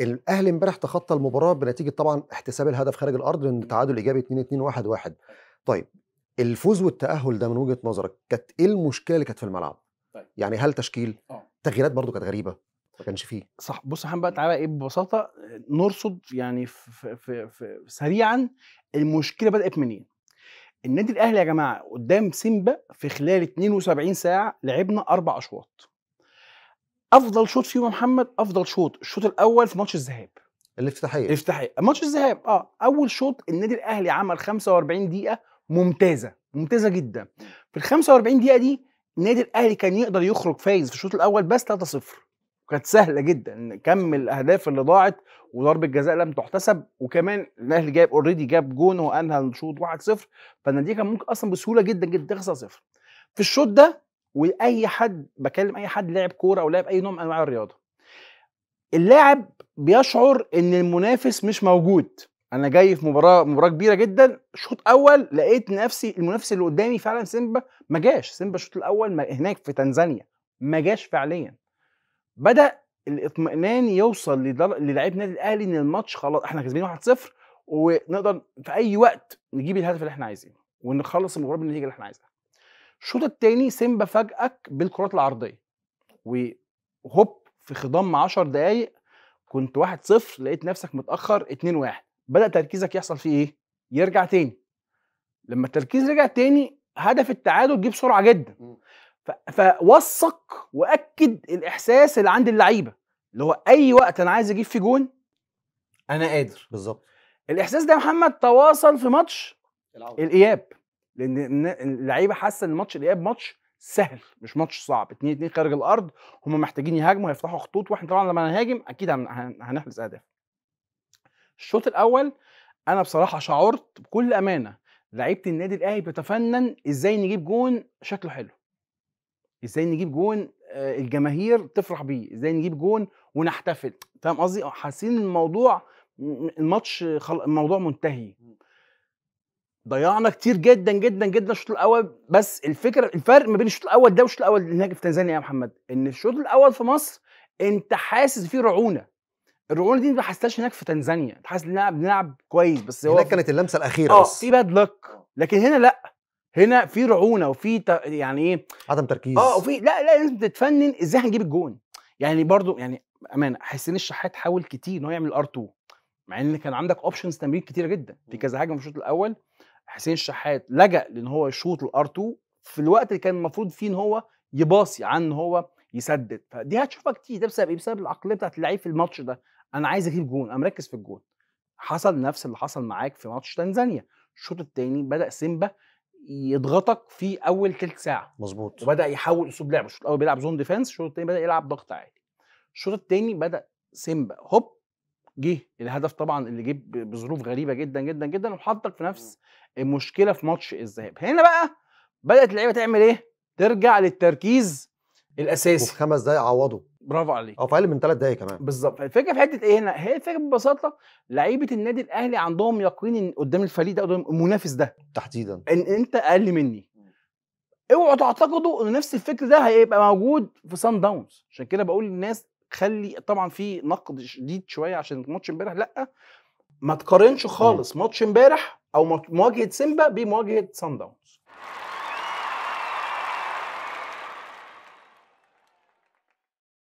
الاهلي امبارح تخطى المباراه بنتيجه طبعا احتساب الهدف خارج الارض من التعادل ايجابي 2 2 1 1 طيب الفوز والتاهل ده من وجهه نظرك كانت ايه المشكله اللي كانت في الملعب طيب. يعني هل تشكيل اه تغييرات برضو كانت غريبه ما كانش فيه صح بص يا بقى تعالى ايه ببساطه نرصد يعني في, في, في سريعا المشكله بدات منين النادي الاهلي يا جماعه قدام سيمبا في خلال 72 ساعه لعبنا اربع اشواط افضل شوط فيهم محمد افضل شوط الشوط الاول في ماتش الذهاب الافتتاحيه الافتتاحيه ماتش الذهاب اه اول شوط النادي الاهلي عمل 45 دقيقه ممتازه ممتازه جدا في ال 45 دقيقه دي النادي الاهلي كان يقدر يخرج فايز في الشوط الاول بس 3-0 كانت سهله جدا كم الاهداف اللي ضاعت وضربه جزاء لم تحتسب وكمان الاهلي جايب اوريدي جاب جون وانهى الشوط 1-0 فالنادي كان ممكن اصلا بسهوله جدا جدا تخسر صفر في الشوط ده واي حد بكلم اي حد لاعب كوره او لعب اي نوع من انواع الرياضه اللاعب بيشعر ان المنافس مش موجود انا جاي في مباراه مباراه كبيره جدا شوط اول لقيت نفسي المنافس اللي قدامي فعلا سيمبا ما جاش سيمبا الشوط الاول هناك في تنزانيا ما جاش فعليا بدا الاطمئنان يوصل للاعيب نادي الاهلي ان الماتش خلاص احنا كسبين 1-0 ونقدر في اي وقت نجيب الهدف اللي احنا عايزينه ونخلص المباراه بالنتيجه اللي احنا عايزينها الشوط الثاني سيمبا فاجئك بالكرات العرضيه وهوب في خضم 10 دقائق كنت 1-0 لقيت نفسك متاخر 2-1 بدا تركيزك يحصل فيه ايه يرجع تاني لما التركيز رجع تاني هدف التعادل جه بسرعه جدا فوثق واكد الاحساس اللي عند اللعيبه اللي هو اي وقت انا عايز اجيب فيه جون انا قادر بالظبط الاحساس ده يا محمد تواصل في ماتش الاياب لان اللعيبه حاسه ان ماتش الاياب ماتش سهل مش ماتش صعب 2 2 خارج الارض هم محتاجين يهاجموا هيفتحوا خطوط واحنا طبعا لما نهاجم اكيد هنحرز اهداف الشوط الاول انا بصراحه شعرت بكل امانه لعيبه النادي الاهلي بتفنن ازاي نجيب جون شكله حلو ازاي نجيب جون آه، الجماهير تفرح بيه ازاي نجيب جون ونحتفل فاهم قصدي حاسين الموضوع الماتش خل... الموضوع منتهي ضيعنا كتير جدا جدا جدا الشوط الاول بس الفكره الفرق ما بين الشوط الاول ده والشوط الاول هناك في تنزانيا يا محمد ان الشوط الاول في مصر انت حاسس فيه رعونه الرعونه دي ما حسيتهاش هناك في تنزانيا انت حاسس احنا بنلعب كويس بس هو هناك كانت اللمسه الاخيره اه بس في باد لك لكن هنا لا هنا في رعونه وفي يعني ايه عدم تركيز اه وفي لا لا لازم تتفنن ازاي هنجيب الجون يعني برضو يعني امانه حسين الشحات حاول كتير ان هو يعمل ار 2 مع ان كان عندك اوبشنز تمرير كتيره جدا في كذا حاجه في الشوط الاول حسين الشحات لجأ لان هو يشوط الار 2 في الوقت اللي كان المفروض فيه ان هو يباصي عن ان هو يسدد فدي هتشوفها كتير ده بسبب ايه؟ بسبب العقليه بتاعت اللعيب في الماتش ده انا عايز اجيب جون انا مركز في الجون حصل نفس اللي حصل معاك في ماتش تنزانيا الشوط الثاني بدا سيمبا يضغطك في اول ثلث ساعه مظبوط وبدا يحول اسلوب لعبه الشوط الاول بيلعب زون ديفنس الشوط الثاني بدا يلعب ضغط عالي الشوط الثاني بدا سيمبا هوب جه الهدف طبعا اللي جه بظروف غريبه جدا جدا جدا وحطك في نفس إمم. المشكله في ماتش الذهاب هنا بقى بدات اللعيبه تعمل ايه ترجع للتركيز الاساسي وفي خمس دقايق عوضوا برافو عليك او في اقل من ثلاث دقايق كمان بالظبط الفكره في حته ايه هنا هي الفكره ببساطه لعيبه النادي الاهلي عندهم يقين ان قدام الفريق ده قدام المنافس ده تحديدا ان انت اقل مني إمم. اوعوا تعتقدوا ان نفس الفكر ده هيبقى موجود في سان داونز عشان كده بقول للناس خلي طبعا في نقد شديد شويه عشان ماتش امبارح لا ما تقارنش خالص ماتش امبارح او مواجهه سيمبا بمواجهه سان داونز